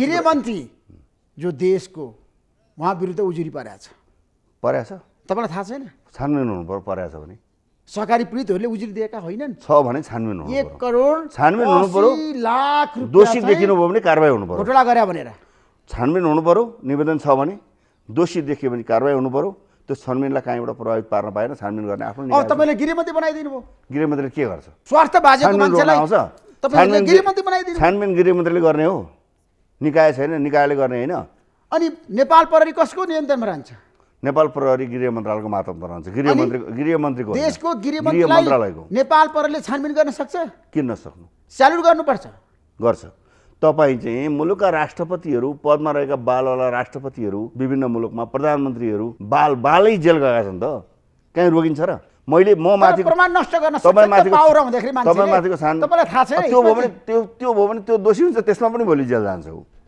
गृहमन्त्री जो देशको उहाँ विरुद्ध उजुरी परेको छ परेको छ तपाईँलाई थाहा छैन छानबिन हुनु पर्यो परेको छ भने सरकारी पीडितहरूले उजुरी दिएका होइनन् छ भने छानबिन हुनु एक करोड छानबिन हुनु पर्यो लाख दोषी देखिनु भयो भने कारवाही हुनु पर्यो घोटाला गरे भनेर छानबिन हुनु पर्यो निवेदन छ भने दोषी देखियो भने कारवाही हुनु पर्यो त्यो छानबिनलाई कहीँबाट प्रभावित पार्न पाएन छानबिन गर्ने आफ्नो तपाईँले गृहमन्त्री बनाइदिनु भयो गृहमन्त्रीले के गर्छ स्वास्थ्य छानबिन गृहमन्त्रीले गर्ने हो निकाय छैन निकायले गर्ने होइन अनि नेपाल प्रहरी कसको नियन्त्रणमा रहन्छ नेपाल प्रहरी गृह मन्त्रालयको मातममा रहन्छ गृह मन्त्री गृह मन्त्रीको देशको गृह मन्त्रालयको नेपाल प्रहरीले छानबिन गर्न सक्छ किन्न सक्नु स्यालुट गर्नुपर्छ गर्छ तपाईँ चाहिँ मुलुकका राष्ट्रपतिहरू पदमा रहेका बालवाला राष्ट्रपतिहरू विभिन्न मुलुकमा प्रधानमन्त्रीहरू बाल बालै जेल गएका छन् त कहीँ रोकिन्छ र मैले म माथि प्रमाण नष्ट गर्न तपाईँ माथिको तपाईँ माथिको छान तपाईँलाई थाहा छैन त्यो भयो भने त्यो त्यो भयो भने त्यो दोषी हुन्छ त्यसमा पनि भोलि जेल जान्छौ